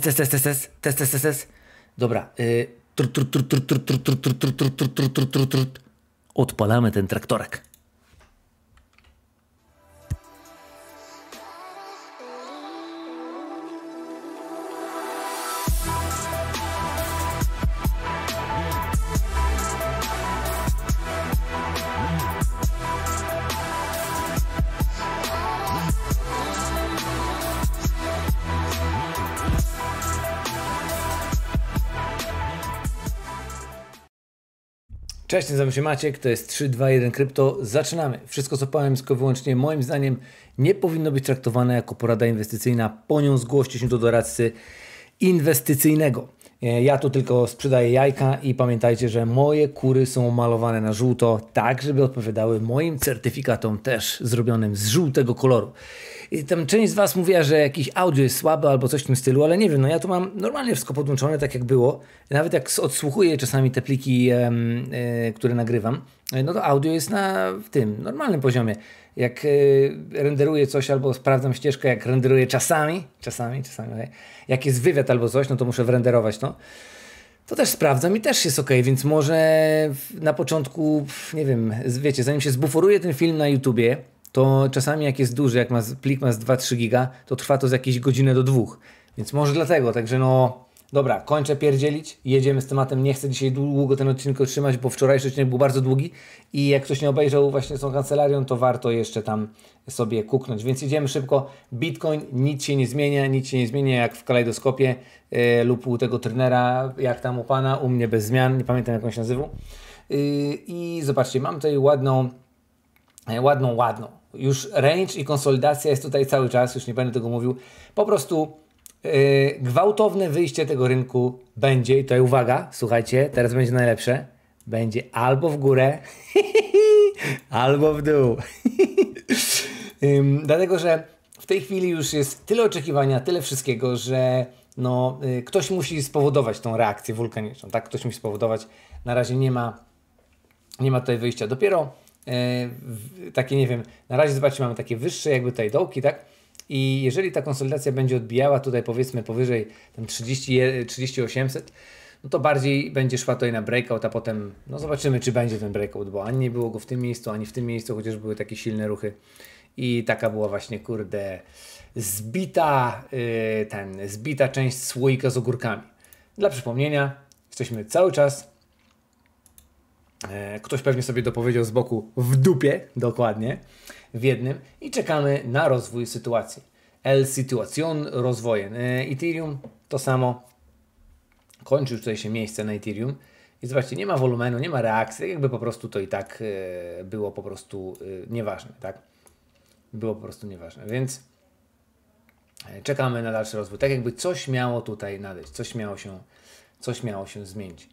Test, test, test, test, test, test, test, test, test. Dobra. Odpalamy ten traktorek. Cześć, nazywam się Maciek, to jest 321 Krypto. Zaczynamy. Wszystko co powiem tylko wyłącznie moim zdaniem nie powinno być traktowane jako porada inwestycyjna. Po nią zgłoście się do doradcy inwestycyjnego. E, ja tu tylko sprzedaję jajka i pamiętajcie, że moje kury są malowane na żółto, tak żeby odpowiadały moim certyfikatom też zrobionym z żółtego koloru. I tam część z was mówiła, że jakiś audio jest słabe albo coś w tym stylu, ale nie wiem, no ja tu mam normalnie wszystko podłączone, tak jak było. Nawet jak odsłuchuję czasami te pliki, e, które nagrywam, e, no to audio jest na w tym normalnym poziomie. Jak y, renderuję coś albo sprawdzam ścieżkę, jak renderuję czasami, czasami, czasami, okay. jak jest wywiad albo coś, no to muszę wrenderować to. No to też sprawdzam i też jest ok, więc może na początku, nie wiem, wiecie, zanim się zbuforuje ten film na YouTubie, to czasami jak jest duży, jak ma, plik ma z 2-3 giga, to trwa to z jakiejś godziny do dwóch. Więc może dlatego, także no dobra, kończę pierdzielić, jedziemy z tematem, nie chcę dzisiaj długo ten odcinek otrzymać, bo wczorajszy odcinek był bardzo długi i jak ktoś nie obejrzał właśnie z tą kancelarią, to warto jeszcze tam sobie kuknąć. Więc idziemy szybko, Bitcoin, nic się nie zmienia, nic się nie zmienia jak w kalejdoskopie yy, lub u tego trenera, jak tam u Pana, u mnie bez zmian, nie pamiętam jak on się nazywał. Yy, I zobaczcie, mam tutaj ładną, e, ładną, ładną, już range i konsolidacja jest tutaj cały czas, już nie będę tego mówił. Po prostu yy, gwałtowne wyjście tego rynku będzie, i tutaj uwaga, słuchajcie, teraz będzie najlepsze, będzie albo w górę, albo w dół. dlatego, że w tej chwili już jest tyle oczekiwania, tyle wszystkiego, że no, y, ktoś musi spowodować tą reakcję wulkaniczną, tak? Ktoś musi spowodować. Na razie nie ma, nie ma tutaj wyjścia. Dopiero E, takie, nie wiem, na razie zobaczcie, mamy takie wyższe jakby tutaj dołki, tak? I jeżeli ta konsolidacja będzie odbijała tutaj powiedzmy powyżej 3800, no to bardziej będzie szła tutaj na breakout, a potem no zobaczymy, czy będzie ten breakout, bo ani nie było go w tym miejscu, ani w tym miejscu, chociaż były takie silne ruchy. I taka była właśnie, kurde, zbita, yy, ten, zbita część słoika z ogórkami. Dla przypomnienia, jesteśmy cały czas E, ktoś pewnie sobie dopowiedział z boku w dupie, dokładnie, w jednym i czekamy na rozwój sytuacji. El Situacion rozwojen. E, Ethereum to samo. Kończy już tutaj się miejsce na Ethereum. I zobaczcie, nie ma wolumenu, nie ma reakcji, jakby po prostu to i tak e, było po prostu nieważne, tak? Było po prostu nieważne, więc czekamy na dalszy rozwój. Tak jakby coś miało tutaj nadejść, coś miało się, coś miało się zmienić.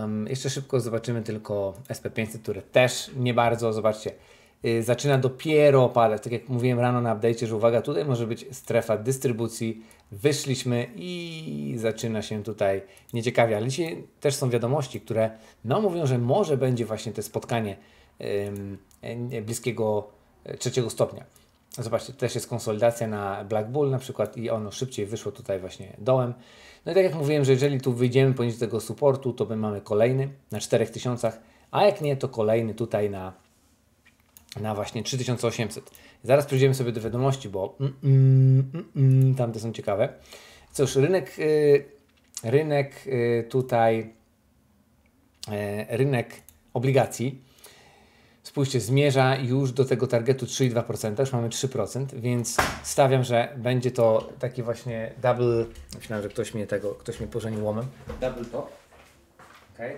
Um, jeszcze szybko zobaczymy tylko SP500, które też nie bardzo, zobaczcie, yy, zaczyna dopiero opadać Tak jak mówiłem rano na update że uwaga, tutaj może być strefa dystrybucji. Wyszliśmy i zaczyna się tutaj nieciekawie. Ale dzisiaj też są wiadomości, które no mówią, że może będzie właśnie to spotkanie yy, bliskiego e, trzeciego stopnia. No zobaczcie, też jest konsolidacja na Black Bull na przykład i ono szybciej wyszło tutaj właśnie dołem. No i tak jak mówiłem, że jeżeli tu wyjdziemy poniżej tego supportu, to my mamy kolejny na 4000, a jak nie, to kolejny tutaj na, na właśnie 3800. Zaraz przejdziemy sobie do wiadomości, bo mm, mm, mm, mm, tamte są ciekawe. Cóż, rynek, y, rynek y, tutaj, y, rynek obligacji spójrzcie, zmierza już do tego targetu 3,2%, już mamy 3%, więc stawiam, że będzie to taki właśnie double, myślałem, że ktoś mnie tego, ktoś mnie pożenił łomem. Double top. ok. Okay.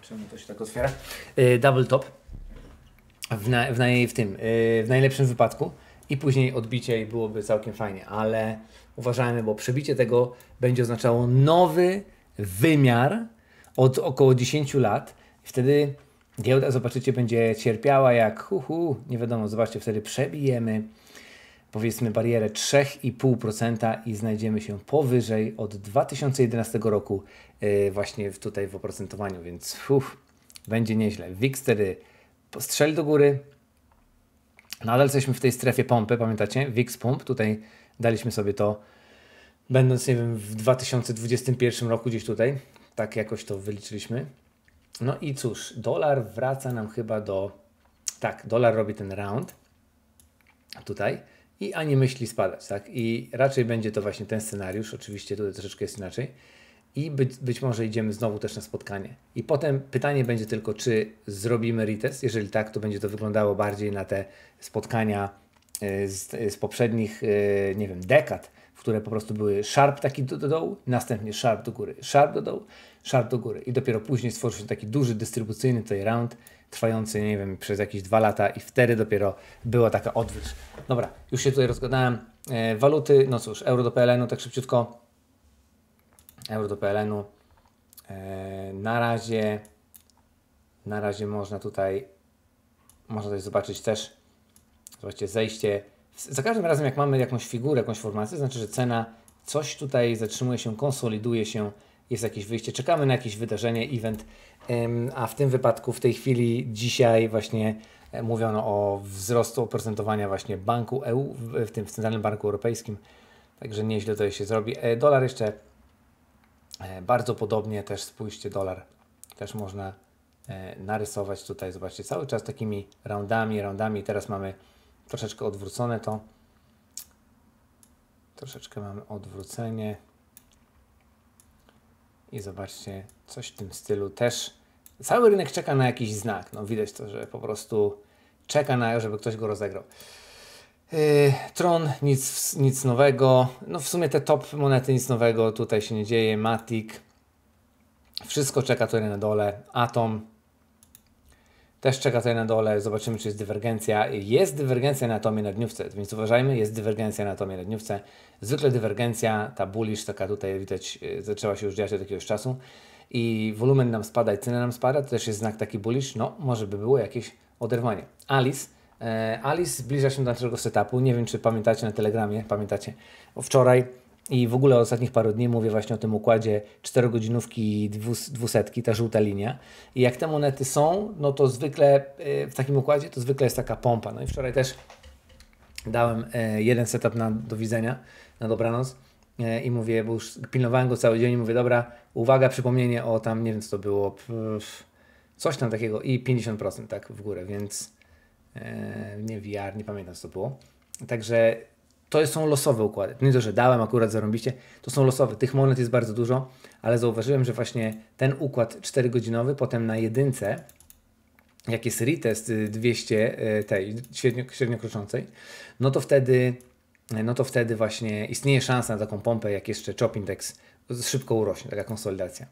Czemu to się tak otwiera? Y, double top. W, na, w, w tym, y, w najlepszym wypadku. I później odbicie i byłoby całkiem fajnie, ale uważajmy, bo przebicie tego będzie oznaczało nowy wymiar od około 10 lat. Wtedy giełda, zobaczycie, będzie cierpiała jak hu, hu nie wiadomo, zobaczcie, wtedy przebijemy powiedzmy barierę 3,5% i znajdziemy się powyżej od 2011 roku yy, właśnie tutaj w oprocentowaniu, więc uf, będzie nieźle. WIX wtedy strzeli do góry, nadal jesteśmy w tej strefie pompy, pamiętacie? WIX pump, tutaj daliśmy sobie to będąc, nie wiem, w 2021 roku gdzieś tutaj. Tak jakoś to wyliczyliśmy. No i cóż, dolar wraca nam chyba do. Tak, dolar robi ten round tutaj i ani myśli spadać, tak? I raczej będzie to właśnie ten scenariusz. Oczywiście tutaj troszeczkę jest inaczej. I być, być może idziemy znowu też na spotkanie. I potem pytanie będzie tylko, czy zrobimy retest. Jeżeli tak, to będzie to wyglądało bardziej na te spotkania e, z, z poprzednich, e, nie wiem, dekad, które po prostu były sharp taki do, do dołu, następnie sharp do góry, sharp do dołu, sharp do góry. I dopiero później stworzył się taki duży dystrybucyjny tutaj round, trwający, nie wiem, przez jakieś dwa lata i wtedy dopiero była taka odwilż. Dobra, już się tutaj rozgadałem. E, waluty, no cóż, euro do PLN-u, tak szybciutko. Euro do PLN-u. E, na razie, na razie można tutaj, można tutaj zobaczyć też, zobaczcie, zejście za każdym razem, jak mamy jakąś figurę, jakąś formację, znaczy, że cena coś tutaj zatrzymuje się, konsoliduje się, jest jakieś wyjście, czekamy na jakieś wydarzenie, event, a w tym wypadku w tej chwili dzisiaj właśnie e, mówiono o wzrostu oprocentowania właśnie banku EU, w tym w Centralnym Banku Europejskim, także nieźle to się zrobi. E, dolar jeszcze e, bardzo podobnie, też spójrzcie, dolar też można narysować tutaj, zobaczcie, cały czas takimi roundami, roundami, teraz mamy troszeczkę odwrócone to. Troszeczkę mamy odwrócenie. I zobaczcie, coś w tym stylu też. Cały rynek czeka na jakiś znak. No widać to, że po prostu czeka na, żeby ktoś go rozegrał. Yy, Tron, nic, nic nowego. No w sumie te top monety, nic nowego tutaj się nie dzieje. Matic. Wszystko czeka tutaj na dole. Atom, też czeka tutaj na dole, zobaczymy czy jest dywergencja. Jest dywergencja na atomie na dniówce, więc uważajmy, jest dywergencja na atomie na dniówce. Zwykle dywergencja, ta bullish, taka tutaj widać, y, zaczęła się już dziać od jakiegoś czasu i wolumen nam spada i cena nam spada, to też jest znak taki bullish, no może by było jakieś oderwanie. Alice, e, Alice zbliża się do naszego setupu, nie wiem czy pamiętacie na telegramie, pamiętacie, wczoraj i w ogóle ostatnich paru dni mówię właśnie o tym układzie 4 godzinówki dwusetki, ta żółta linia. I jak te monety są, no to zwykle y, w takim układzie to zwykle jest taka pompa. No i wczoraj też dałem y, jeden setup na do widzenia, na dobranoc y, i mówię, bo już pilnowałem go cały dzień i mówię, dobra, uwaga, przypomnienie o tam, nie wiem co to było, coś tam takiego i 50% tak w górę, więc nie VR, nie pamiętam co to było. Także to są losowe układy. Nie to, że dałem, akurat zarąbiście, to są losowe. Tych monet jest bardzo dużo, ale zauważyłem, że właśnie ten układ 4-godzinowy, potem na jedynce, jak jest retest 200 y, y, tej średniokroczącej, no to wtedy y, no to wtedy właśnie istnieje szansa na taką pompę, jak jeszcze Chop Index szybko urośnie, taka konsolidacja.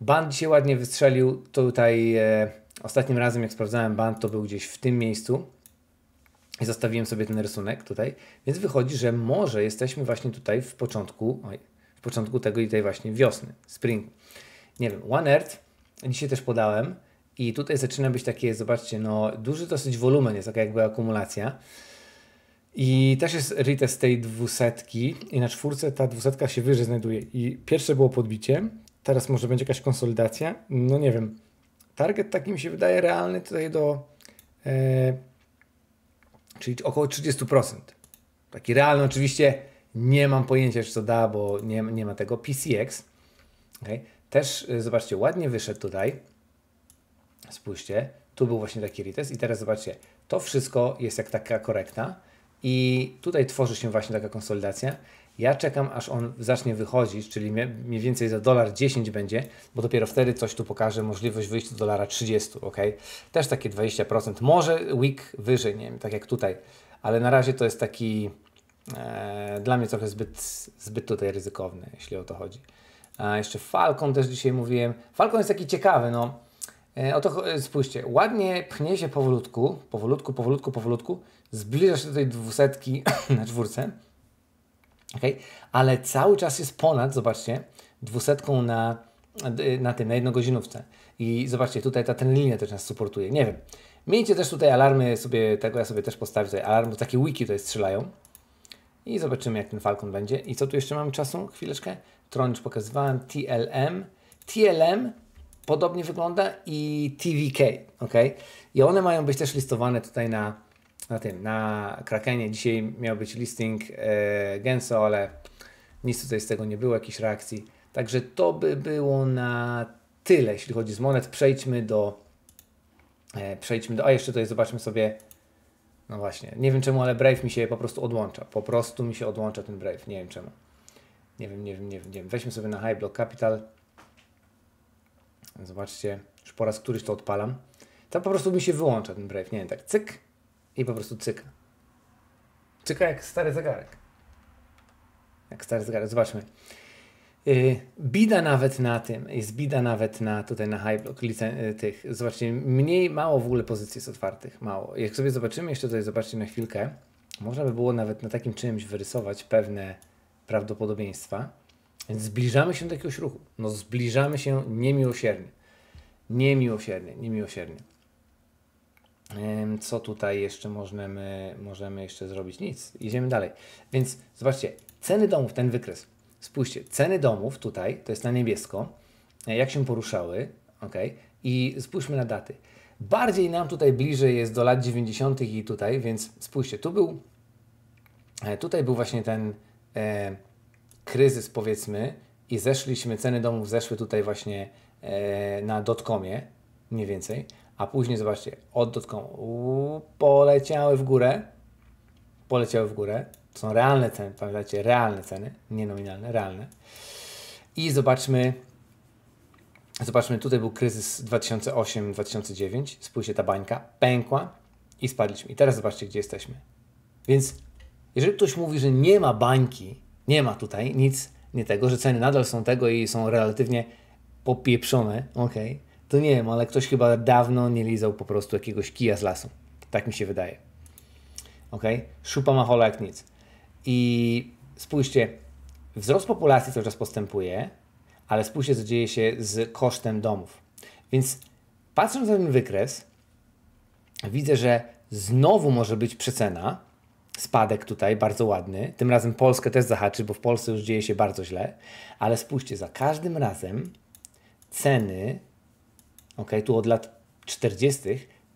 Band dzisiaj ładnie wystrzelił tutaj, e, ostatnim razem jak sprawdzałem band to był gdzieś w tym miejscu, i zostawiłem sobie ten rysunek tutaj, więc wychodzi, że może jesteśmy właśnie tutaj w początku, oj, w początku tego i tej właśnie wiosny, spring. Nie wiem, One Earth dzisiaj też podałem i tutaj zaczyna być takie, zobaczcie, no duży dosyć wolumen, jest taka jakby akumulacja. I też jest retest tej dwusetki i na czwórce ta dwusetka się wyżej znajduje. I pierwsze było podbicie, teraz może będzie jakaś konsolidacja, no nie wiem. Target taki mi się wydaje realny tutaj do... E, czyli około 30%. Taki realny oczywiście nie mam pojęcia, czy to da, bo nie, nie ma tego. PCX okay. też, y, zobaczcie, ładnie wyszedł tutaj. Spójrzcie, tu był właśnie taki retest i teraz zobaczcie, to wszystko jest jak taka korekta i tutaj tworzy się właśnie taka konsolidacja ja czekam, aż on zacznie wychodzić, czyli mniej więcej za dolar 10 będzie, bo dopiero wtedy coś tu pokaże możliwość wyjścia do dolara 30, ok? Też takie 20%, może week wyżej, nie wiem, tak jak tutaj, ale na razie to jest taki e, dla mnie trochę zbyt, zbyt tutaj ryzykowny, jeśli o to chodzi. A jeszcze Falcon też dzisiaj mówiłem. Falcon jest taki ciekawy, no. E, oto e, spójrzcie, ładnie pchnie się powolutku, powolutku, powolutku, powolutku, zbliża się do tej dwusetki na czwórce. Okay? Ale cały czas jest ponad, zobaczcie, dwusetką na, na tym, na jednogodzinówce. I zobaczcie, tutaj ta ten linia też nas suportuje. Nie wiem. Miejcie też tutaj alarmy sobie, tego ja sobie też postawię tutaj alarm, bo takie wiki tutaj strzelają. I zobaczymy, jak ten Falcon będzie. I co tu jeszcze mamy czasu? Chwileczkę. Tron już pokazywałem. TLM. TLM podobnie wygląda i TVK, ok? I one mają być też listowane tutaj na na tym, na Krakenie. Dzisiaj miał być listing e, Genso, ale nic tutaj z tego nie było, jakichś reakcji. Także to by było na tyle, jeśli chodzi z monet. Przejdźmy do... E, przejdźmy do... A jeszcze tutaj zobaczmy sobie... No właśnie, nie wiem czemu, ale Brave mi się po prostu odłącza. Po prostu mi się odłącza ten Brave, nie wiem czemu. Nie wiem, nie wiem, nie wiem. Nie wiem. Weźmy sobie na High Block Capital. Zobaczcie, już po raz któryś to odpalam. To po prostu mi się wyłącza ten Brave, nie wiem, tak cyk i po prostu cyka. Cyka jak stary zegarek. Jak stary zegarek. Zobaczmy. Y, bida nawet na tym, jest bida nawet na tutaj na highblock y, tych. Zobaczcie, mniej, mało w ogóle pozycji jest otwartych, mało. Jak sobie zobaczymy, jeszcze tutaj zobaczcie na chwilkę, można by było nawet na takim czymś wyrysować pewne prawdopodobieństwa. Więc zbliżamy się do jakiegoś ruchu. No zbliżamy się niemiłosiernie. Niemiłosiernie, niemiłosiernie. Co tutaj jeszcze możemy, możemy jeszcze zrobić? Nic, idziemy dalej. Więc zobaczcie, ceny domów, ten wykres. Spójrzcie, ceny domów tutaj, to jest na niebiesko, e, jak się poruszały, ok? I spójrzmy na daty. Bardziej nam tutaj bliżej jest do lat 90. i tutaj, więc spójrzcie, tu był, e, tutaj był właśnie ten e, kryzys, powiedzmy, i zeszliśmy, ceny domów zeszły tutaj właśnie e, na dotkomie, mniej więcej, a później zobaczcie, od.com poleciały w górę, poleciały w górę, to są realne ceny, pamiętajcie, realne ceny, nie nominalne, realne. I zobaczmy, zobaczmy, tutaj był kryzys 2008-2009, spójrzcie, ta bańka pękła i spadliśmy. I teraz zobaczcie, gdzie jesteśmy. Więc jeżeli ktoś mówi, że nie ma bańki, nie ma tutaj nic, nie tego, że ceny nadal są tego i są relatywnie popieprzone, okej, okay, to nie wiem, ale ktoś chyba dawno nie lizał po prostu jakiegoś kija z lasu. Tak mi się wydaje. Ok? Szupa ma hola jak nic. I spójrzcie, wzrost populacji cały czas postępuje, ale spójrzcie, co dzieje się z kosztem domów. Więc patrząc na ten wykres, widzę, że znowu może być przecena, spadek tutaj bardzo ładny. Tym razem Polskę też zahaczy, bo w Polsce już dzieje się bardzo źle. Ale spójrzcie, za każdym razem ceny ok, tu od lat 40.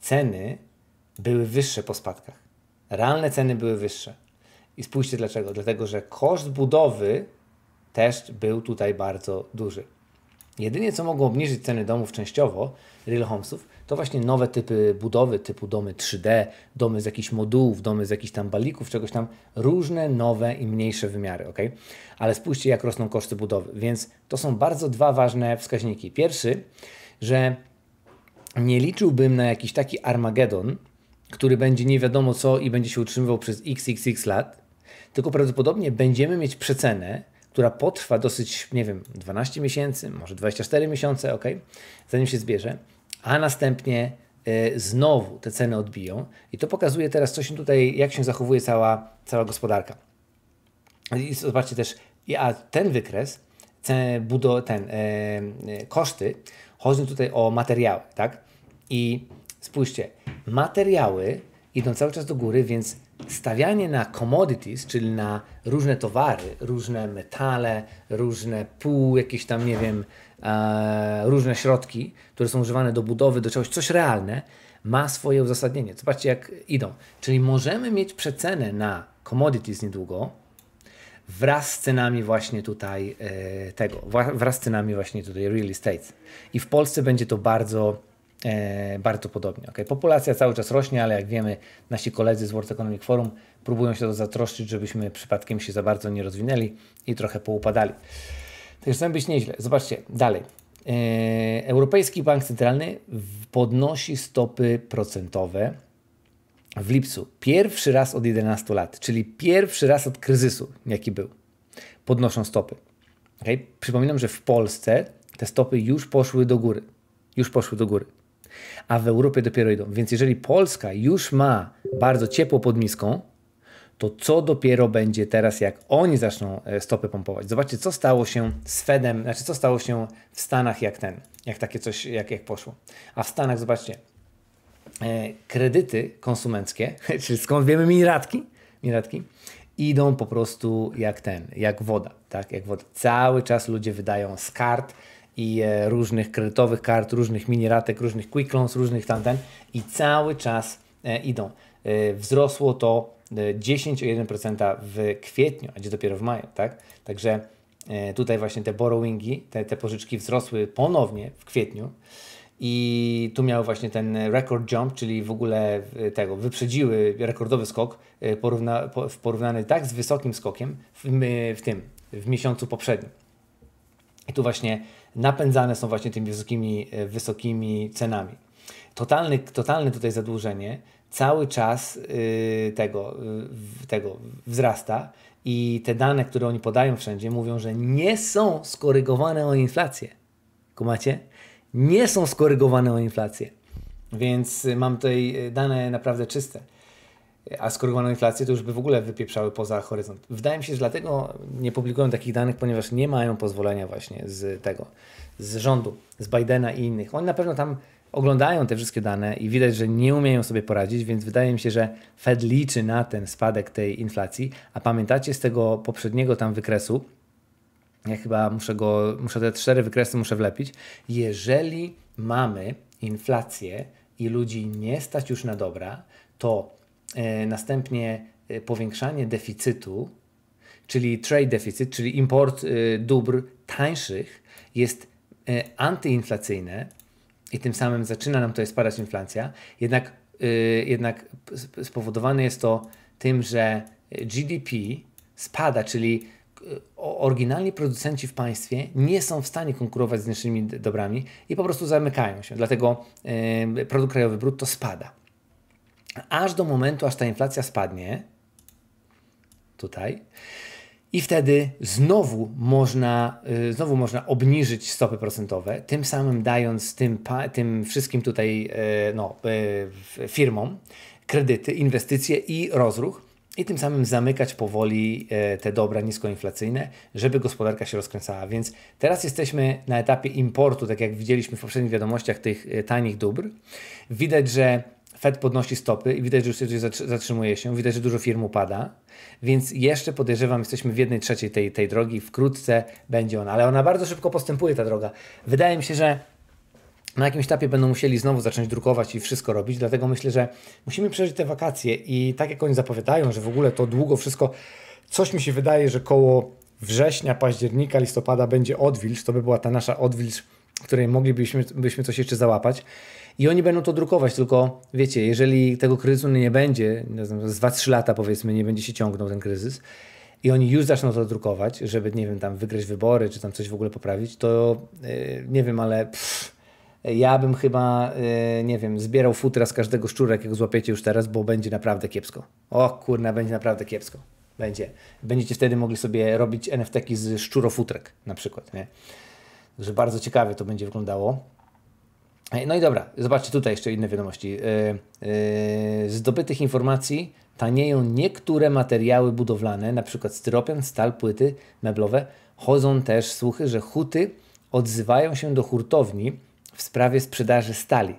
ceny były wyższe po spadkach. Realne ceny były wyższe. I spójrzcie dlaczego. Dlatego, że koszt budowy też był tutaj bardzo duży. Jedynie co mogło obniżyć ceny domów częściowo, real homesów, to właśnie nowe typy budowy, typu domy 3D, domy z jakichś modułów, domy z jakichś tam balików, czegoś tam, różne nowe i mniejsze wymiary, ok? Ale spójrzcie, jak rosną koszty budowy. Więc to są bardzo dwa ważne wskaźniki. Pierwszy, że nie liczyłbym na jakiś taki Armagedon, który będzie nie wiadomo co i będzie się utrzymywał przez xxx lat, tylko prawdopodobnie będziemy mieć przecenę, która potrwa dosyć, nie wiem, 12 miesięcy, może 24 miesiące, ok, zanim się zbierze, a następnie e, znowu te ceny odbiją. I to pokazuje teraz, co się tutaj, jak się zachowuje cała, cała gospodarka. I zobaczcie też, a ten wykres, ten, ten e, koszty, Chodzi tutaj o materiały, tak? I spójrzcie, materiały idą cały czas do góry, więc stawianie na commodities, czyli na różne towary, różne metale, różne pół, jakieś tam, nie wiem, e, różne środki, które są używane do budowy, do czegoś, coś realne, ma swoje uzasadnienie. Zobaczcie, jak idą. Czyli możemy mieć przecenę na commodities niedługo, wraz z cenami właśnie tutaj e, tego, wraz z cenami właśnie tutaj real estate. I w Polsce będzie to bardzo e, bardzo podobnie. Okay? Populacja cały czas rośnie, ale jak wiemy, nasi koledzy z World Economic Forum próbują się to zatroszczyć, żebyśmy przypadkiem się za bardzo nie rozwinęli i trochę poupadali. Także chcemy być nieźle. Zobaczcie, dalej. E, Europejski Bank Centralny podnosi stopy procentowe w lipcu. Pierwszy raz od 11 lat, czyli pierwszy raz od kryzysu, jaki był. Podnoszą stopy. Okay? Przypominam, że w Polsce te stopy już poszły do góry. Już poszły do góry. A w Europie dopiero idą. Więc jeżeli Polska już ma bardzo ciepło pod miską, to co dopiero będzie teraz, jak oni zaczną e, stopy pompować. Zobaczcie, co stało się z Fedem, znaczy co stało się w Stanach, jak ten, jak takie coś, jak, jak poszło. A w Stanach, zobaczcie, E, kredyty konsumenckie, czyli skąd wiemy miniratki, miniratki, idą po prostu jak ten, jak woda, tak, jak woda. Cały czas ludzie wydają z kart i e, różnych kredytowych kart, różnych miniratek, różnych quick loans, różnych tamten i cały czas e, idą. Wzrosło to 10,1% w kwietniu, a gdzie dopiero w maju, tak? Także tutaj właśnie te borrowingi, te, te pożyczki wzrosły ponownie w kwietniu i tu miał właśnie ten record jump, czyli w ogóle e, tego, wyprzedziły rekordowy skok e, porówna, porównany tak z wysokim skokiem w, e, w tym, w miesiącu poprzednim. I tu właśnie napędzane są właśnie tymi wysokimi, wysokimi cenami. Totalny, totalne tutaj zadłużenie cały czas tego, tego wzrasta i te dane, które oni podają wszędzie, mówią, że nie są skorygowane o inflację. Kumacie? nie są skorygowane o inflację. Więc y, mam tutaj y, dane naprawdę czyste. A skorygowane o inflację to już by w ogóle wypieprzały poza horyzont. Wydaje mi się, że dlatego nie publikują takich danych, ponieważ nie mają pozwolenia właśnie z tego, z rządu, z Bidena i innych. Oni na pewno tam oglądają te wszystkie dane i widać, że nie umieją sobie poradzić, więc wydaje mi się, że Fed liczy na ten spadek tej inflacji. A pamiętacie z tego poprzedniego tam wykresu, ja chyba muszę go, muszę te cztery wykresy muszę wlepić. Jeżeli mamy inflację i ludzi nie stać już na dobra, to e, następnie e, powiększanie deficytu, czyli trade deficyt, czyli import e, dóbr tańszych jest e, antyinflacyjne i tym samym zaczyna nam to spadać inflacja, jednak, jednak spowodowane jest to tym, że GDP spada, czyli oryginalni producenci w państwie nie są w stanie konkurować z naszymi dobrami i po prostu zamykają się. Dlatego produkt krajowy brutto spada. Aż do momentu, aż ta inflacja spadnie, tutaj, i wtedy znowu można, y, znowu można obniżyć stopy procentowe, tym samym dając tym, tym wszystkim tutaj e, no, e, firmom kredyty, inwestycje i rozruch i tym samym zamykać powoli e, te dobra niskoinflacyjne, żeby gospodarka się rozkręcała. Więc teraz jesteśmy na etapie importu, tak jak widzieliśmy w poprzednich wiadomościach tych e, tanich dóbr. Widać, że Fed podnosi stopy i widać, że już zatrzymuje się, widać, że dużo firm upada, więc jeszcze podejrzewam, jesteśmy w jednej trzeciej tej, tej drogi, wkrótce będzie ona, ale ona bardzo szybko postępuje ta droga. Wydaje mi się, że na jakimś etapie będą musieli znowu zacząć drukować i wszystko robić, dlatego myślę, że musimy przeżyć te wakacje i tak jak oni zapowiadają, że w ogóle to długo wszystko, coś mi się wydaje, że koło września, października, listopada będzie odwilż, to by była ta nasza odwilż, której moglibyśmy byśmy coś jeszcze załapać i oni będą to drukować, tylko wiecie, jeżeli tego kryzysu nie będzie, z 2-3 lata powiedzmy nie będzie się ciągnął ten kryzys, i oni już zaczną to drukować, żeby, nie wiem, tam wygrać wybory, czy tam coś w ogóle poprawić, to yy, nie wiem, ale pff, ja bym chyba, e, nie wiem, zbierał futra z każdego szczura, jakiego złapiecie już teraz, bo będzie naprawdę kiepsko. O kurna, będzie naprawdę kiepsko. Będzie. Będziecie wtedy mogli sobie robić nft z szczurofutrek na przykład, nie? Także bardzo ciekawie to będzie wyglądało. E, no i dobra, zobaczcie tutaj jeszcze inne wiadomości. E, z informacji tanieją niektóre materiały budowlane, np. styropian, stal, płyty meblowe. Chodzą też słuchy, że huty odzywają się do hurtowni, w sprawie sprzedaży stali.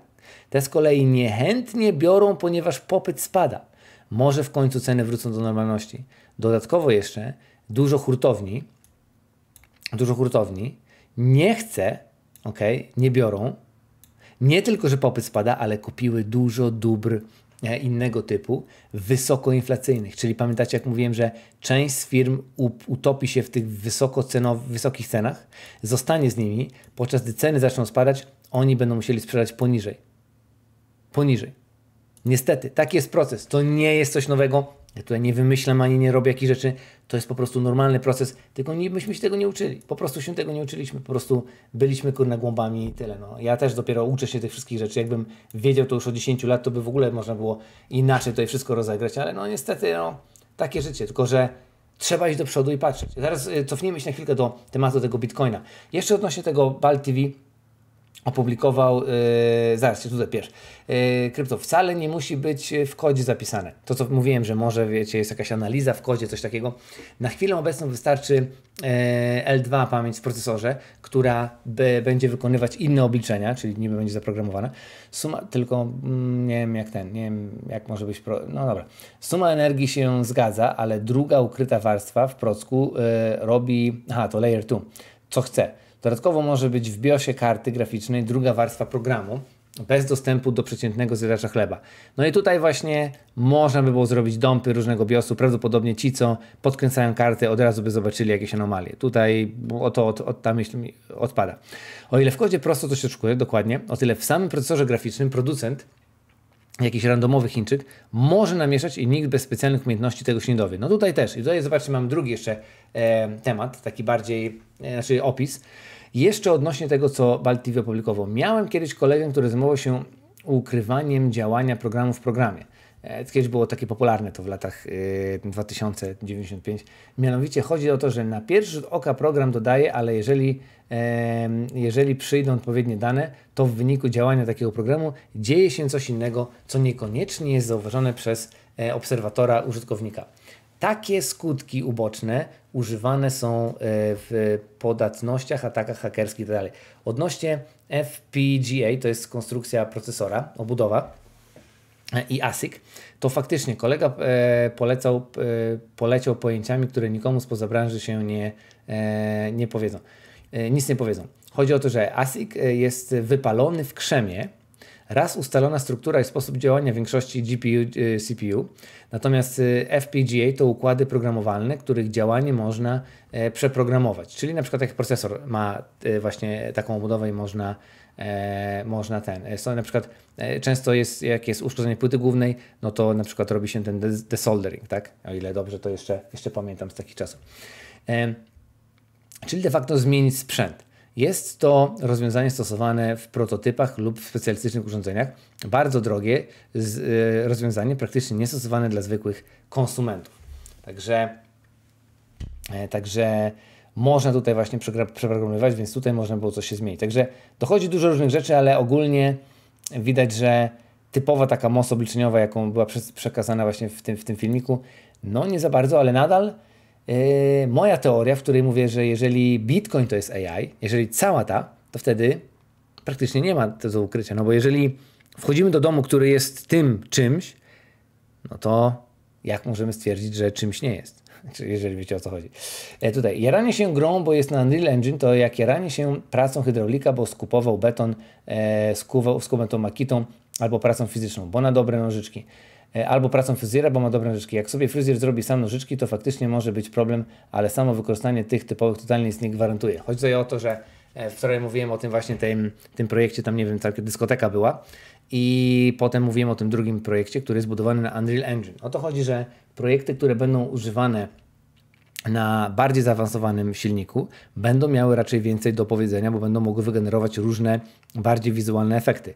Te z kolei niechętnie biorą, ponieważ popyt spada. Może w końcu ceny wrócą do normalności. Dodatkowo jeszcze dużo hurtowni, dużo hurtowni nie chce, ok, nie biorą. Nie tylko, że popyt spada, ale kupiły dużo dóbr e, innego typu, wysokoinflacyjnych. Czyli pamiętacie, jak mówiłem, że część z firm utopi się w tych wysokich cenach, zostanie z nimi, podczas gdy ceny zaczną spadać, oni będą musieli sprzedać poniżej. Poniżej. Niestety, taki jest proces. To nie jest coś nowego. Ja tutaj nie wymyślam ani nie robię jakichś rzeczy. To jest po prostu normalny proces, tylko nie, myśmy się tego nie uczyli. Po prostu się tego nie uczyliśmy. Po prostu byliśmy kurna głąbami i tyle. No. Ja też dopiero uczę się tych wszystkich rzeczy. Jakbym wiedział to już od 10 lat, to by w ogóle można było inaczej tutaj wszystko rozegrać, ale no niestety, no, takie życie. Tylko, że trzeba iść do przodu i patrzeć. Zaraz e, cofniemy się na chwilkę do tematu tego Bitcoina. Jeszcze odnośnie tego BAL TV opublikował, yy, zaraz się tu zapiesz, yy, krypto wcale nie musi być w kodzie zapisane. To co mówiłem, że może wiecie, jest jakaś analiza w kodzie, coś takiego. Na chwilę obecną wystarczy yy, e, L2 pamięć w procesorze, która by, będzie wykonywać inne obliczenia, czyli niby będzie zaprogramowana. Suma, tylko mm, nie wiem jak ten, nie wiem jak może być, pro, no dobra. Suma energii się zgadza, ale druga ukryta warstwa w procku robi, aha to layer 2, co chce Dodatkowo może być w BIOSie karty graficznej druga warstwa programu, bez dostępu do przeciętnego zjadacza chleba. No i tutaj właśnie można by było zrobić dąpy różnego biosu. Prawdopodobnie ci, co podkręcają karty, od razu by zobaczyli jakieś anomalie. Tutaj o to od, od, ta myśl mi odpada. O ile w kodzie prosto to się oczekuje, dokładnie, o tyle w samym procesorze graficznym producent jakiś randomowy Chińczyk może namieszać i nikt bez specjalnych umiejętności tego się nie dowie. No tutaj też. I tutaj zobaczcie, mam drugi jeszcze e, temat, taki bardziej, e, znaczy opis. Jeszcze odnośnie tego, co BaltTV opublikował. Miałem kiedyś kolegę, który zajmował się ukrywaniem działania programu w programie. E, kiedyś było takie popularne to w latach 2095. E, Mianowicie chodzi o to, że na pierwszy rzut oka program dodaje, ale jeżeli, jeżeli przyjdą odpowiednie dane, to w wyniku działania takiego programu dzieje się coś innego, co niekoniecznie jest zauważone przez e, obserwatora, użytkownika. Takie skutki uboczne używane są e, w podatnościach, atakach hakerskich itd. Tak Odnośnie FPGA, to jest konstrukcja procesora, obudowa e, i ASIC, to faktycznie kolega e, polecał, poleciał pojęciami, które nikomu spoza branży się nie, nie powiedzą. Nic nie powiedzą. Chodzi o to, że ASIC jest wypalony w krzemie raz ustalona struktura i sposób działania większości GPU-CPU, e, natomiast e, FPGA to układy programowalne, których działanie można e, przeprogramować. Czyli na przykład jak procesor ma właśnie taką budowę i można można ten. So, na przykład często jest, jak jest uszkodzenie płyty głównej, no to na przykład robi się ten desoldering, tak? O ile dobrze to jeszcze, jeszcze pamiętam z takich czasów. Czyli de facto zmienić sprzęt. Jest to rozwiązanie stosowane w prototypach lub w specjalistycznych urządzeniach. Bardzo drogie e, rozwiązanie, praktycznie niestosowane dla zwykłych konsumentów. Także, e, także można tutaj właśnie przeprogramować, więc tutaj można było coś się zmienić. Także dochodzi dużo różnych rzeczy, ale ogólnie widać, że typowa taka moc obliczeniowa, jaką była przekazana właśnie w tym, w tym filmiku, no nie za bardzo, ale nadal Yy, moja teoria, w której mówię, że jeżeli Bitcoin to jest AI, jeżeli cała ta, to wtedy praktycznie nie ma tego ukrycia. No bo jeżeli wchodzimy do domu, który jest tym czymś, no to jak możemy stwierdzić, że czymś nie jest? Jeżeli wiecie o co chodzi. E, tutaj, jaranie się grą, bo jest na Unreal Engine, to jak jaranie się pracą hydraulika, bo skupował beton, e, skuwał, tą makitą albo pracą fizyczną, bo na dobre nożyczki. E, albo pracą fryzjera, bo ma dobre nożyczki. Jak sobie fryzjer zrobi sam nożyczki, to faktycznie może być problem, ale samo wykorzystanie tych typowych totalnie nic nie gwarantuje. Chodzi tutaj o to, że e, wczoraj mówiłem o tym właśnie tym, tym projekcie, tam nie wiem, całkiem dyskoteka była i potem mówiłem o tym drugim projekcie, który jest budowany na Unreal Engine. O to chodzi, że projekty, które będą używane na bardziej zaawansowanym silniku będą miały raczej więcej do powiedzenia, bo będą mogły wygenerować różne bardziej wizualne efekty.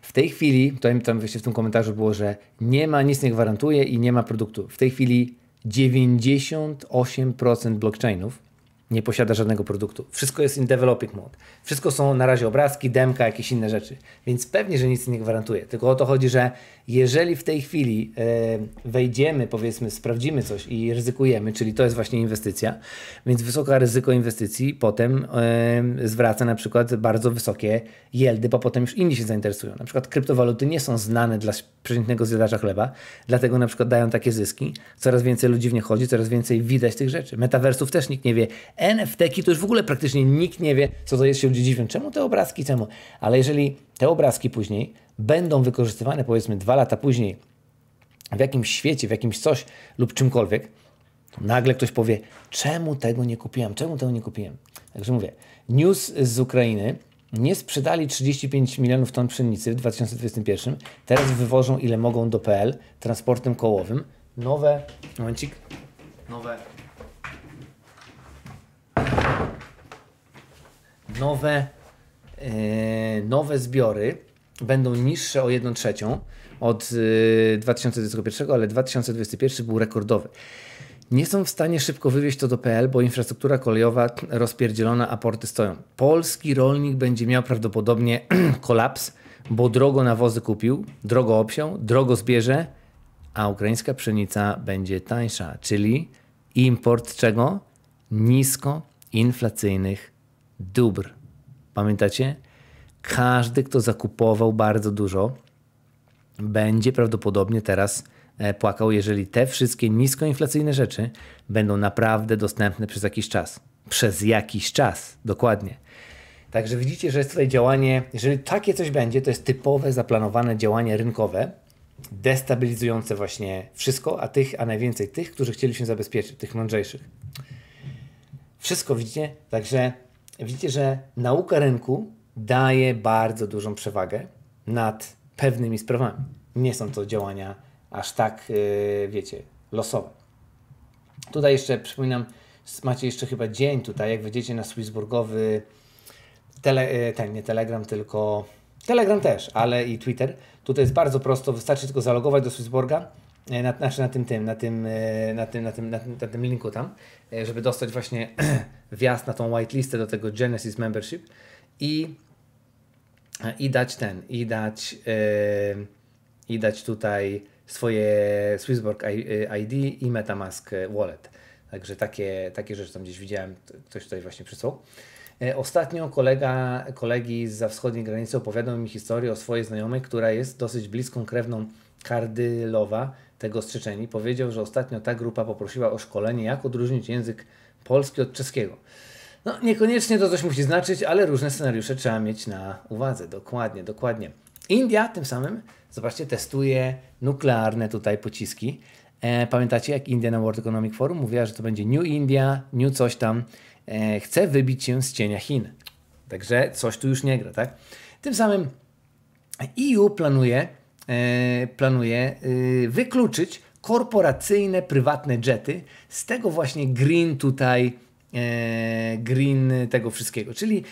W tej chwili, tutaj tam wiecie w tym komentarzu było, że nie ma, nic nie gwarantuje i nie ma produktu. W tej chwili 98% blockchainów nie posiada żadnego produktu. Wszystko jest in developing mode. Wszystko są na razie obrazki, demka, jakieś inne rzeczy. Więc pewnie, że nic nie gwarantuje. Tylko o to chodzi, że jeżeli w tej chwili e, wejdziemy, powiedzmy, sprawdzimy coś i ryzykujemy, czyli to jest właśnie inwestycja, więc wysoka ryzyko inwestycji potem e, zwraca na przykład bardzo wysokie jeldy, bo potem już inni się zainteresują. Na przykład kryptowaluty nie są znane dla przeciętnego zjadacza chleba, dlatego na przykład dają takie zyski. Coraz więcej ludzi w nie chodzi, coraz więcej widać tych rzeczy. Metaversów też nikt nie wie. NFT-ki to już w ogóle praktycznie nikt nie wie, co to jest, się ludzie dziwią. Czemu te obrazki, czemu? Ale jeżeli te obrazki później będą wykorzystywane powiedzmy dwa lata później w jakimś świecie, w jakimś coś lub czymkolwiek, nagle ktoś powie, czemu tego nie kupiłem, czemu tego nie kupiłem. Także mówię, news z Ukrainy, nie sprzedali 35 milionów ton pszenicy w 2021, teraz wywożą ile mogą do PL transportem kołowym. Nowe, momencik, nowe, nowe, yy, nowe zbiory będą niższe o 1 trzecią od 2021, y, ale 2021 był rekordowy. Nie są w stanie szybko wywieźć to do PL, bo infrastruktura kolejowa rozpierdzielona, a porty stoją. Polski rolnik będzie miał prawdopodobnie kolaps, bo drogo nawozy kupił, drogo obsiał, drogo zbierze, a ukraińska pszenica będzie tańsza, czyli import czego? Nisko inflacyjnych dóbr. Pamiętacie? każdy, kto zakupował bardzo dużo, będzie prawdopodobnie teraz e, płakał, jeżeli te wszystkie niskoinflacyjne rzeczy będą naprawdę dostępne przez jakiś czas. Przez jakiś czas, dokładnie. Także widzicie, że jest tutaj działanie, jeżeli takie coś będzie, to jest typowe zaplanowane działanie rynkowe, destabilizujące właśnie wszystko, a tych, a najwięcej tych, którzy chcieli się zabezpieczyć, tych mądrzejszych. Wszystko widzicie, także widzicie, że nauka rynku daje bardzo dużą przewagę nad pewnymi sprawami. Nie są to działania aż tak, y, wiecie, losowe. Tutaj jeszcze przypominam, macie jeszcze chyba dzień tutaj, jak wejdziecie na Swissburgowy tele, y, ten, nie Telegram, tylko Telegram też, ale i Twitter. Tutaj jest bardzo prosto, wystarczy tylko zalogować do Swissborga, y, na, znaczy na tym, tym, na tym, na tym, na tym, na tym, na tym linku tam, żeby dostać właśnie wjazd na tą whitelistę do tego Genesis Membership i, i dać ten, i dać, yy, i dać tutaj swoje Swissborg ID y, i Metamask Wallet. Także takie, takie rzeczy tam gdzieś widziałem, ktoś tutaj właśnie przysłał. E, ostatnio kolega, kolegi z za wschodniej granicy opowiadał mi historię o swojej znajomej, która jest dosyć bliską krewną kardylowa tego z Czeczeni. Powiedział, że ostatnio ta grupa poprosiła o szkolenie, jak odróżnić język polski od czeskiego. No, niekoniecznie to coś musi znaczyć, ale różne scenariusze trzeba mieć na uwadze. Dokładnie, dokładnie. India tym samym, zobaczcie, testuje nuklearne tutaj pociski. E, pamiętacie, jak India na World Economic Forum mówiła, że to będzie New India, New coś tam. E, chce wybić się z cienia Chin. Także coś tu już nie gra, tak? Tym samym EU planuje, e, planuje e, wykluczyć korporacyjne, prywatne jety z tego właśnie green tutaj E, green tego wszystkiego. Czyli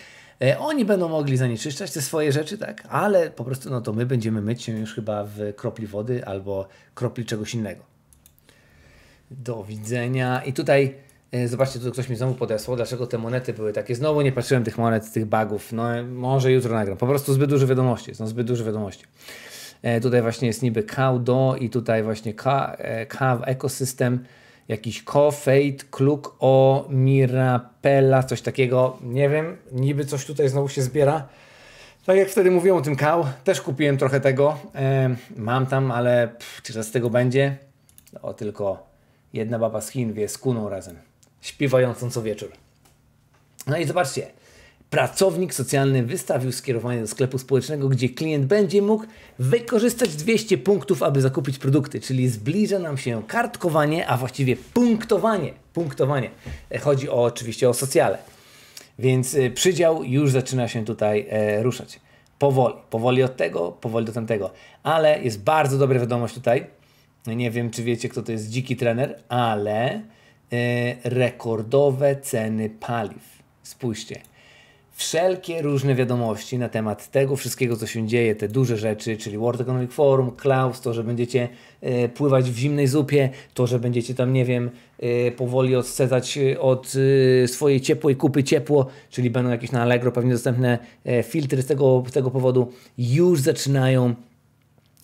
e, oni będą mogli zanieczyszczać te swoje rzeczy, tak? Ale po prostu no to my będziemy myć się już chyba w kropli wody albo kropli czegoś innego. Do widzenia. I tutaj e, zobaczcie, tu ktoś mi znowu podesłał, dlaczego te monety były takie. Znowu nie patrzyłem tych monet, tych bagów. No może jutro nagram. Po prostu zbyt duże wiadomości. Są zbyt duże wiadomości. tutaj właśnie jest niby cow do i tutaj właśnie cow, e, ekosystem jakiś Ko, Fate, Kluk, O, Mirapella, coś takiego, nie wiem, niby coś tutaj znowu się zbiera. Tak jak wtedy mówiłem o tym kał, też kupiłem trochę tego, e, mam tam, ale pff, czy z tego będzie? O, tylko jedna baba z Chin wie z kuną razem, śpiewającą co wieczór. No i zobaczcie, Pracownik socjalny wystawił skierowanie do sklepu społecznego, gdzie klient będzie mógł wykorzystać 200 punktów, aby zakupić produkty, czyli zbliża nam się kartkowanie, a właściwie punktowanie. Punktowanie. E, chodzi o, oczywiście o socjale. Więc e, przydział już zaczyna się tutaj e, ruszać. Powoli, powoli od tego, powoli do tamtego. Ale jest bardzo dobra wiadomość tutaj. No nie wiem, czy wiecie, kto to jest dziki trener, ale e, rekordowe ceny paliw. Spójrzcie wszelkie różne wiadomości na temat tego wszystkiego, co się dzieje, te duże rzeczy, czyli World Economic Forum, Klaus, to, że będziecie e, pływać w zimnej zupie, to, że będziecie tam, nie wiem, e, powoli odcedzać e, od swojej ciepłej kupy ciepło, czyli będą jakieś na Allegro pewnie dostępne filtry z tego, z tego powodu, już zaczynają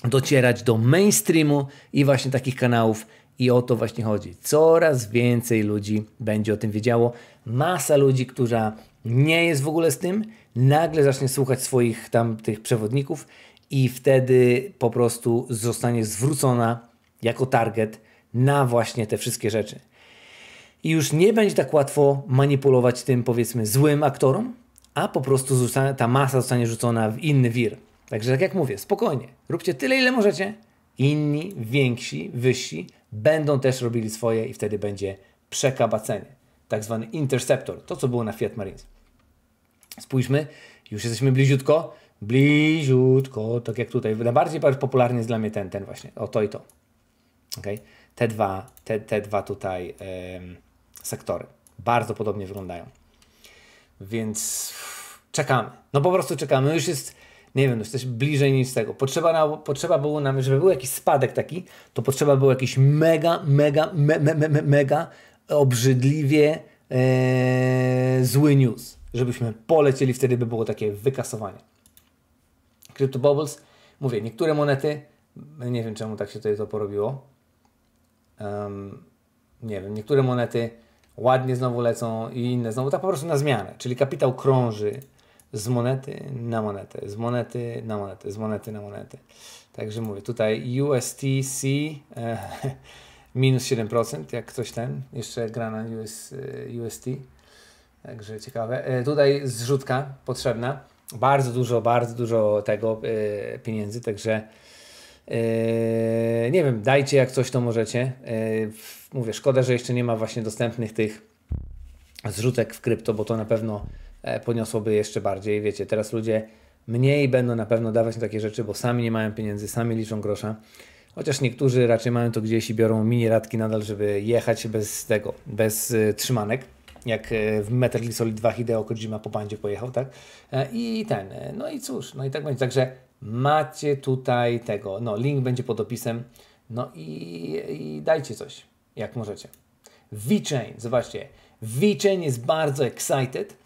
docierać do mainstreamu i właśnie takich kanałów i o to właśnie chodzi. Coraz więcej ludzi będzie o tym wiedziało. Masa ludzi, która nie jest w ogóle z tym, nagle zacznie słuchać swoich tam tych przewodników i wtedy po prostu zostanie zwrócona jako target na właśnie te wszystkie rzeczy. I już nie będzie tak łatwo manipulować tym powiedzmy złym aktorom, a po prostu zostanie, ta masa zostanie rzucona w inny wir. Także tak jak mówię, spokojnie, róbcie tyle ile możecie, inni, więksi, wyżsi będą też robili swoje i wtedy będzie przekabacenie tak zwany interceptor, to co było na Fiat Marines. Spójrzmy, już jesteśmy bliziutko, bliziutko, tak jak tutaj. Najbardziej popularny jest dla mnie ten, ten właśnie, o to i to. Okay? Te, dwa, te, te dwa tutaj ym, sektory bardzo podobnie wyglądają. Więc czekamy. No po prostu czekamy. Już jest, nie wiem, no, jesteś bliżej niż tego. Potrzeba, na, potrzeba było nam, żeby był jakiś spadek taki, to potrzeba było jakiś mega, mega, me, me, me, mega obrzydliwie e, zły news, żebyśmy polecieli, wtedy by było takie wykasowanie. Crypto Bubbles, mówię, niektóre monety, nie wiem czemu tak się tutaj to porobiło, um, nie wiem, niektóre monety ładnie znowu lecą i inne znowu, tak po prostu na zmianę, czyli kapitał krąży z monety na monetę, z monety na monetę, z monety na monety. Także mówię, tutaj USTC, e, minus 7%, jak ktoś ten jeszcze gra na US, y, UST. Także ciekawe. E, tutaj zrzutka potrzebna. Bardzo dużo, bardzo dużo tego e, pieniędzy, także e, nie wiem, dajcie jak coś to możecie. Mówię, szkoda, że jeszcze nie ma właśnie dostępnych tych zrzutek w krypto, bo to na pewno podniosłoby jeszcze bardziej. Wiecie, teraz ludzie mniej będą na pewno dawać na takie rzeczy, bo sami nie mają pieniędzy, sami liczą grosza. Chociaż niektórzy raczej mają to gdzieś i biorą mini radki nadal, żeby jechać bez tego, bez y, trzymanek jak e, w Metal Gear Solid 2 Hideo Kojima po bandzie pojechał, tak? E, I ten, no i cóż, no i tak będzie. Także macie tutaj tego, no link będzie pod opisem, no i, i dajcie coś, jak możecie. VeChain, zobaczcie, VeChain jest bardzo excited,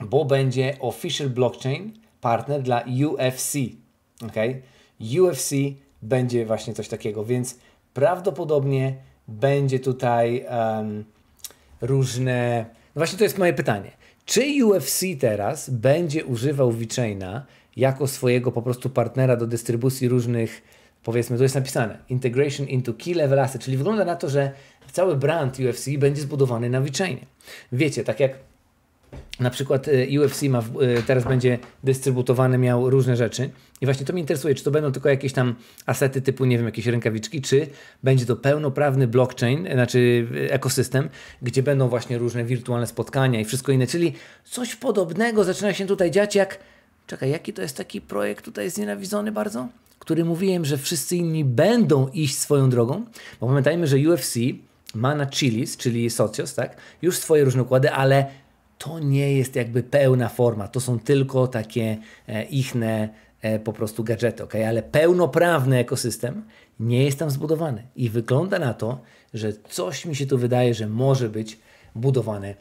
bo będzie official blockchain partner dla UFC, ok? UFC będzie właśnie coś takiego, więc prawdopodobnie będzie tutaj um, różne. No właśnie to jest moje pytanie. Czy UFC teraz będzie używał VeChaina jako swojego po prostu partnera do dystrybucji różnych, powiedzmy, tu jest napisane, integration into key level asset, czyli wygląda na to, że cały brand UFC będzie zbudowany na VeChainie. Wiecie, tak jak na przykład y, UFC ma, y, teraz będzie dystrybutowany, miał różne rzeczy. I właśnie to mnie interesuje, czy to będą tylko jakieś tam asety typu, nie wiem, jakieś rękawiczki, czy będzie to pełnoprawny blockchain, znaczy y, ekosystem, gdzie będą właśnie różne wirtualne spotkania i wszystko inne. Czyli coś podobnego zaczyna się tutaj dziać jak... Czekaj, jaki to jest taki projekt tutaj znienawidzony bardzo? Który mówiłem, że wszyscy inni będą iść swoją drogą. Bo pamiętajmy, że UFC ma na Chilis, czyli Socios, tak? Już swoje różne układy, ale to nie jest jakby pełna forma, to są tylko takie e, ichne e, po prostu gadżety, ok? Ale pełnoprawny ekosystem nie jest tam zbudowany i wygląda na to, że coś mi się tu wydaje, że może być budowane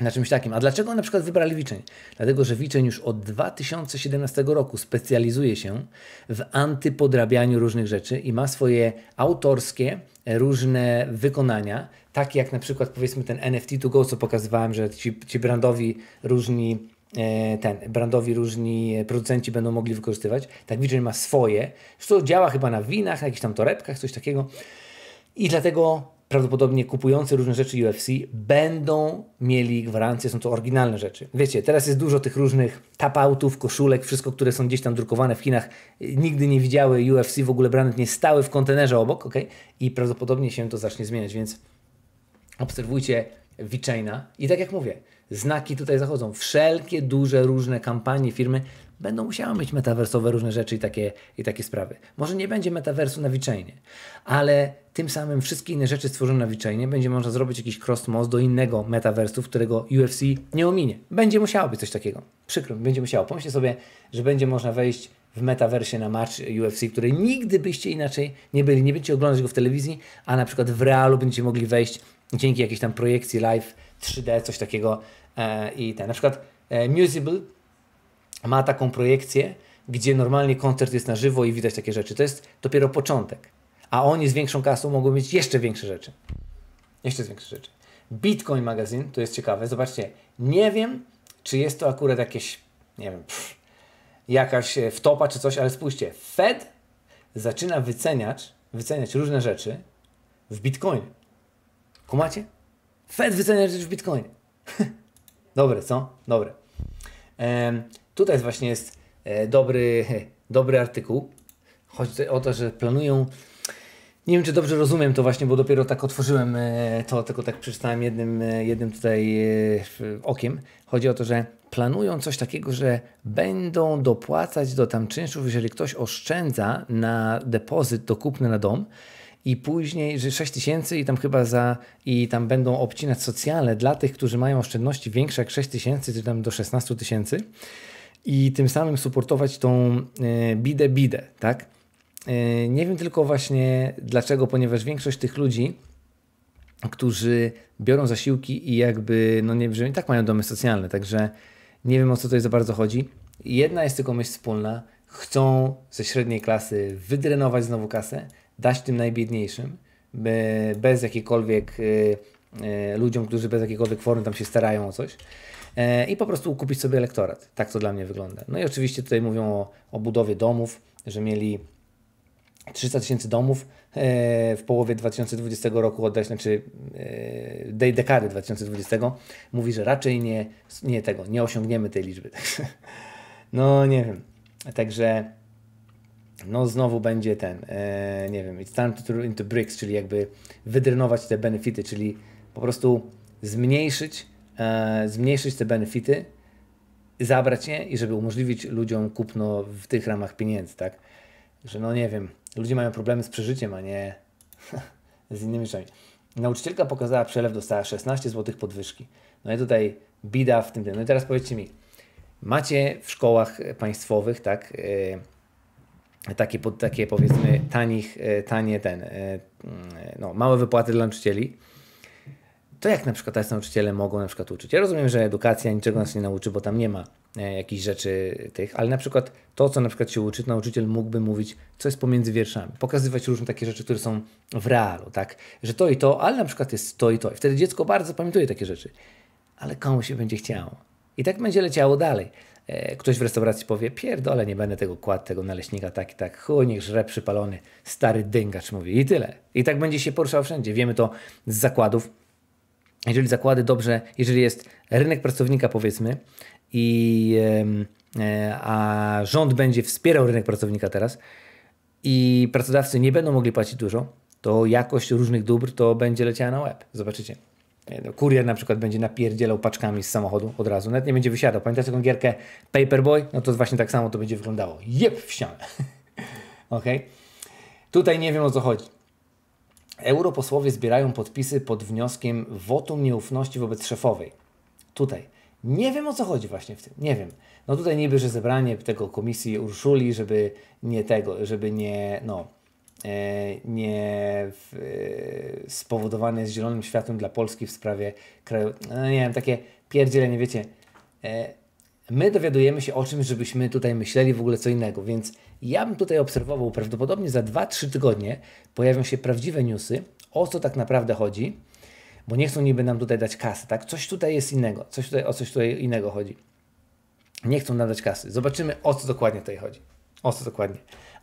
na czymś takim. A dlaczego na przykład wybrali Wiczeń? Dlatego, że Wiczeń już od 2017 roku specjalizuje się w antypodrabianiu różnych rzeczy i ma swoje autorskie różne wykonania, takie jak na przykład powiedzmy ten NFT to go, co pokazywałem, że ci, ci brandowi różni e, ten, brandowi różni producenci będą mogli wykorzystywać. Tak Vision ma swoje, co działa chyba na winach, na jakichś tam torebkach, coś takiego. I dlatego prawdopodobnie kupujący różne rzeczy UFC będą mieli gwarancję, są to oryginalne rzeczy. Wiecie, teraz jest dużo tych różnych tapautów, koszulek, wszystko, które są gdzieś tam drukowane w Chinach. Nigdy nie widziały UFC, w ogóle brany nie stały w kontenerze obok, ok? I prawdopodobnie się to zacznie zmieniać, więc obserwujcie VeChaina i tak jak mówię, znaki tutaj zachodzą. Wszelkie duże, różne kampanie, firmy będą musiały mieć metaversowe różne rzeczy i takie, i takie sprawy. Może nie będzie metaversu na VeChainie, ale tym samym wszystkie inne rzeczy stworzone na VeChainie będzie można zrobić jakiś cross-most do innego metaversu, w którego UFC nie ominie. Będzie musiało być coś takiego. Przykro mi, będzie musiało. Pomyślcie sobie, że będzie można wejść w metaversie na match UFC, który nigdy byście inaczej nie byli. Nie będziecie oglądać go w telewizji, a na przykład w realu będziecie mogli wejść dzięki jakiejś tam projekcji live 3D, coś takiego e, i ten. Na przykład e, Musible ma taką projekcję, gdzie normalnie koncert jest na żywo i widać takie rzeczy. To jest dopiero początek. A oni z większą kasą mogą mieć jeszcze większe rzeczy. Jeszcze większe rzeczy. Bitcoin Magazine, to jest ciekawe, zobaczcie, nie wiem, czy jest to akurat jakieś, nie wiem, pff, jakaś e, wtopa czy coś, ale spójrzcie, Fed zaczyna wyceniać, wyceniać różne rzeczy w Bitcoin Kumacie? Fed wycenia rzecz w Bitcoin. Dobre, co? Dobre. tutaj właśnie jest e, dobry, dobry artykuł. Chodzi o to, że planują. Nie wiem, czy dobrze rozumiem to właśnie, bo dopiero tak otworzyłem e, to, tylko tak przeczytałem jednym, e, jednym tutaj okiem. Chodzi o to, że planują coś takiego, że będą dopłacać do tam czynszów, jeżeli ktoś oszczędza na depozyt do kupny na dom, i później, że 6 tysięcy i tam chyba za, i tam będą obcinać socjale dla tych, którzy mają oszczędności większe jak 6 tysięcy, czy tam do 16 tysięcy i tym samym suportować tą e, bidę, bidę, tak? E, nie wiem tylko właśnie dlaczego, ponieważ większość tych ludzi, którzy biorą zasiłki i jakby, no nie wiem, i tak mają domy socjalne, także nie wiem o co tutaj za bardzo chodzi. Jedna jest tylko myśl wspólna, chcą ze średniej klasy wydrenować znowu kasę, dać tym najbiedniejszym, bez jakiejkolwiek y, y, ludziom, którzy bez jakiejkolwiek formy tam się starają o coś e, i po prostu kupić sobie elektorat. Tak to dla mnie wygląda. No i oczywiście tutaj mówią o, o budowie domów, że mieli 300 tysięcy domów e, w połowie 2020 roku oddać, znaczy e, tej dekady 2020, mówi, że raczej nie, nie tego, nie osiągniemy tej liczby. No nie wiem. Także no znowu będzie ten, e, nie wiem, it's time to turn into bricks, czyli jakby wydrenować te benefity, czyli po prostu zmniejszyć, e, zmniejszyć te benefity, zabrać je i żeby umożliwić ludziom kupno w tych ramach pieniędzy, tak? Że no nie wiem, ludzie mają problemy z przeżyciem, a nie z innymi rzeczami. Nauczycielka pokazała przelew, dostała 16 zł podwyżki. No i tutaj bida w tym. No i teraz powiedzcie mi, macie w szkołach państwowych, tak? E, takie, takie powiedzmy tanich, e, tanie ten, e, mm, no, małe wypłaty dla nauczycieli, to jak na przykład tacy nauczyciele mogą na przykład uczyć? Ja rozumiem, że edukacja niczego nas nie nauczy, bo tam nie ma e, jakichś rzeczy tych, ale na przykład to, co na przykład się uczy, nauczyciel mógłby mówić, co jest pomiędzy wierszami, pokazywać różne takie rzeczy, które są w realu, tak? Że to i to, ale na przykład jest to i to. I wtedy dziecko bardzo pamiętuje takie rzeczy. Ale komu się będzie chciało? I tak będzie leciało dalej. E, ktoś w restauracji powie, pierdolę, nie będę tego kładł, tego naleśnika, tak i tak, chuj, niech żre przypalony, stary dyngacz mówi i tyle. I tak będzie się poruszał wszędzie, wiemy to z zakładów. Jeżeli zakłady dobrze, jeżeli jest rynek pracownika powiedzmy i e, a rząd będzie wspierał rynek pracownika teraz i pracodawcy nie będą mogli płacić dużo, to jakość różnych dóbr to będzie leciała na łeb. Zobaczycie. No, kurier na przykład będzie napierdzielał paczkami z samochodu od razu, nawet nie będzie wysiadał. Pamiętasz taką gierkę Paperboy? No to właśnie tak samo to będzie wyglądało. Jep w ścianę. ok? Tutaj nie wiem o co chodzi. Europosłowie zbierają podpisy pod wnioskiem wotum nieufności wobec szefowej. Tutaj. Nie wiem o co chodzi właśnie w tym. Nie wiem. No tutaj niby, że zebranie tego komisji Urszuli, żeby nie tego, żeby nie, no, E, nie e, spowodowane z zielonym światłem dla Polski w sprawie kraju. No, no nie wiem, takie pierdziele, nie wiecie. E, my dowiadujemy się o czymś, żebyśmy tutaj myśleli w ogóle co innego, więc ja bym tutaj obserwował, prawdopodobnie za 2-3 tygodnie pojawią się prawdziwe newsy, o co tak naprawdę chodzi, bo nie chcą niby nam tutaj dać kasy, tak? Coś tutaj jest innego, coś tutaj, o coś tutaj innego chodzi. Nie chcą nam dać kasy. Zobaczymy, o co dokładnie tutaj chodzi. O co dokładnie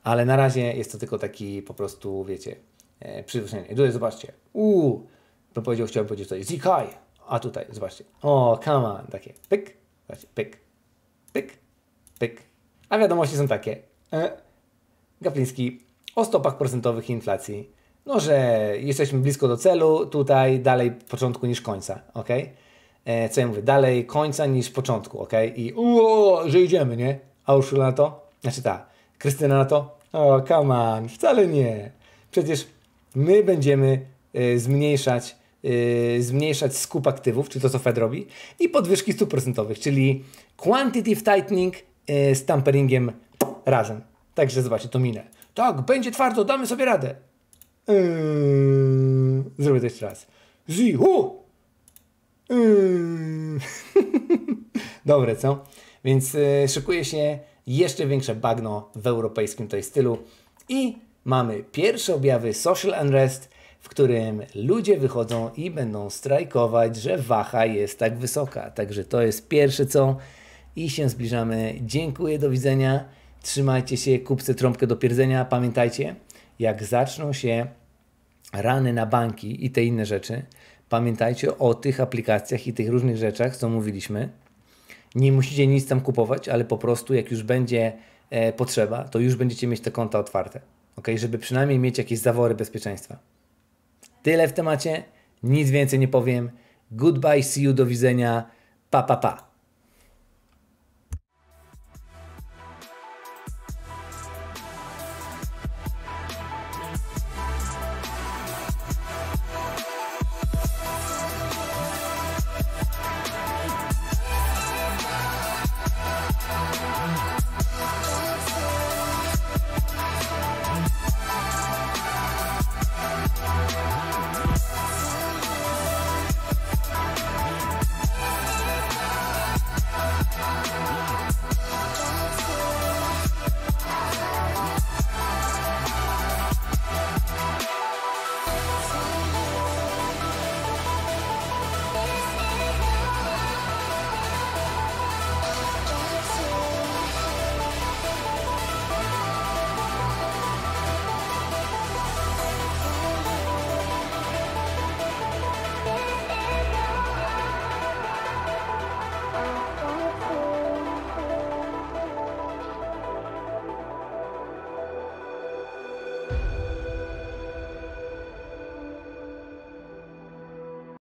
ale na razie jest to tylko taki po prostu, wiecie, e, przyzwyczajenie. Tutaj zobaczcie, uuu, bym powiedział, chciałbym powiedzieć tutaj zikaj. a tutaj, zobaczcie, o, come on, takie pyk, zobaczcie, pyk, pyk, pyk. A wiadomości są takie, e, Gapliński, o stopach procentowych i inflacji, no, że jesteśmy blisko do celu, tutaj dalej początku niż końca, ok? E, co ja mówię, dalej końca niż początku, ok? I uuu, że idziemy, nie? A Urszula na to? Znaczy ta, Krystyna na to? O, come on, wcale nie. Przecież my będziemy y, zmniejszać, y, zmniejszać skup aktywów, czy to, co Fed robi, i podwyżki stóp procentowych, czyli quantitative tightening y, z tamperingiem razem. Także zobaczcie to minę. Tak, będzie twardo, damy sobie radę. Eee, zrobię to jeszcze raz. Zihu! Eee. Dobre, co? Więc y, szykuje się jeszcze większe bagno w europejskim tej stylu i mamy pierwsze objawy social unrest, w którym ludzie wychodzą i będą strajkować, że waha jest tak wysoka. Także to jest pierwsze co i się zbliżamy. Dziękuję, do widzenia. Trzymajcie się, kupcie trąbkę do pierdzenia. Pamiętajcie, jak zaczną się rany na banki i te inne rzeczy, pamiętajcie o tych aplikacjach i tych różnych rzeczach, co mówiliśmy. Nie musicie nic tam kupować, ale po prostu jak już będzie e, potrzeba, to już będziecie mieć te konta otwarte. Ok, żeby przynajmniej mieć jakieś zawory bezpieczeństwa. Tyle w temacie, nic więcej nie powiem. Goodbye, see you, do widzenia, pa pa pa.